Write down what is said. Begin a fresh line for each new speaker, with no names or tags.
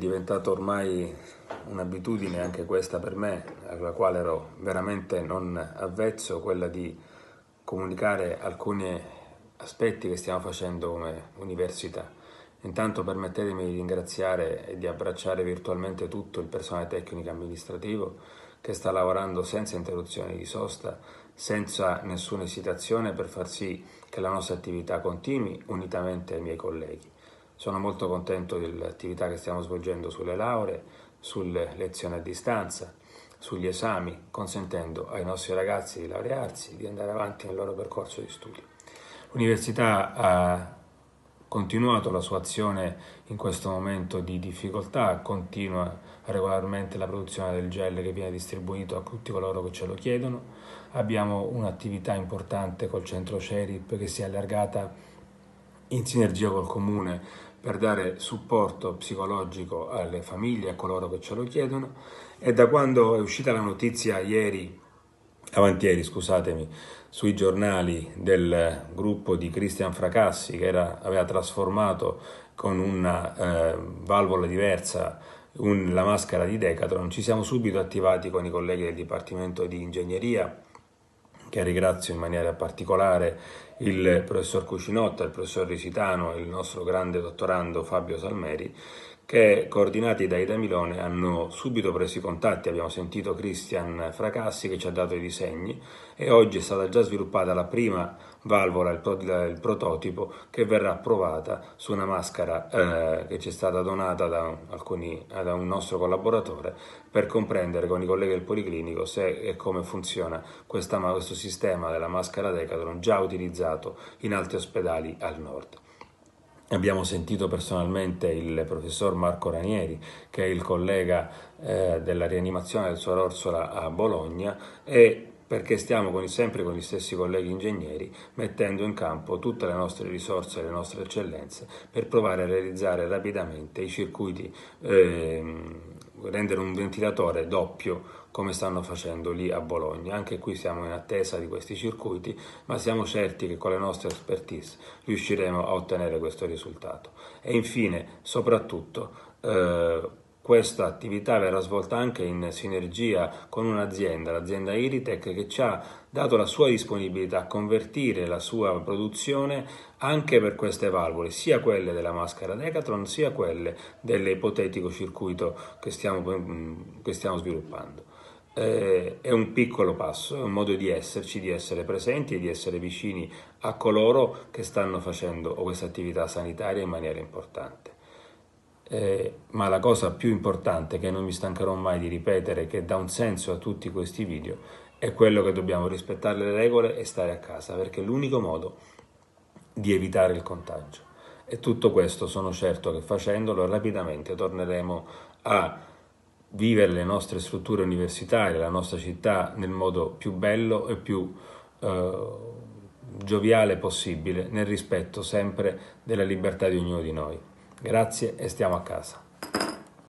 diventata ormai un'abitudine anche questa per me, alla quale ero veramente non avvezzo, quella di comunicare alcuni aspetti che stiamo facendo come università. Intanto permettetemi di ringraziare e di abbracciare virtualmente tutto il personale tecnico amministrativo che sta lavorando senza interruzioni di sosta, senza nessuna esitazione per far sì che la nostra attività continui unitamente ai miei colleghi. Sono molto contento dell'attività che stiamo svolgendo sulle lauree, sulle lezioni a distanza, sugli esami, consentendo ai nostri ragazzi di laurearsi, di andare avanti nel loro percorso di studio. L'università ha continuato la sua azione in questo momento di difficoltà, continua regolarmente la produzione del gel che viene distribuito a tutti coloro che ce lo chiedono. Abbiamo un'attività importante col centro CERIP che si è allargata in sinergia col comune per dare supporto psicologico alle famiglie, a coloro che ce lo chiedono e da quando è uscita la notizia ieri, avanti ieri scusatemi, sui giornali del gruppo di Christian Fracassi che era, aveva trasformato con una eh, valvola diversa un, la maschera di Decathlon, ci siamo subito attivati con i colleghi del Dipartimento di Ingegneria che ringrazio in maniera particolare il professor Cucinotta, il professor Risitano e il nostro grande dottorando Fabio Salmeri, che coordinati da Ida Milone hanno subito preso i contatti, abbiamo sentito Christian Fracassi che ci ha dato i disegni e oggi è stata già sviluppata la prima valvola, il, prot il prototipo che verrà provata su una maschera eh, che ci è stata donata da, alcuni, eh, da un nostro collaboratore per comprendere con i colleghi del Policlinico se e come funziona questa, questo sistema della maschera Decathlon già utilizzato in altri ospedali al nord. Abbiamo sentito personalmente il professor Marco Ranieri, che è il collega eh, della rianimazione del Suor Orsola a Bologna, e perché stiamo con, sempre con gli stessi colleghi ingegneri mettendo in campo tutte le nostre risorse e le nostre eccellenze per provare a realizzare rapidamente i circuiti, ehm, rendere un ventilatore doppio come stanno facendo lì a Bologna. Anche qui siamo in attesa di questi circuiti, ma siamo certi che con le nostre expertise riusciremo a ottenere questo risultato. E infine, soprattutto, eh, questa attività verrà svolta anche in sinergia con un'azienda, l'azienda Iritech, che ci ha dato la sua disponibilità a convertire la sua produzione anche per queste valvole, sia quelle della maschera Decathlon, sia quelle dell'ipotetico circuito che stiamo, mm, che stiamo sviluppando. Eh, è un piccolo passo, è un modo di esserci, di essere presenti e di essere vicini a coloro che stanno facendo questa attività sanitaria in maniera importante. Eh, ma la cosa più importante che non mi stancherò mai di ripetere, che dà un senso a tutti questi video, è quello che dobbiamo rispettare le regole e stare a casa, perché è l'unico modo di evitare il contagio. E tutto questo sono certo che facendolo rapidamente torneremo a vivere le nostre strutture universitarie, la nostra città nel modo più bello e più eh, gioviale possibile, nel rispetto sempre della libertà di ognuno di noi. Grazie e stiamo a casa.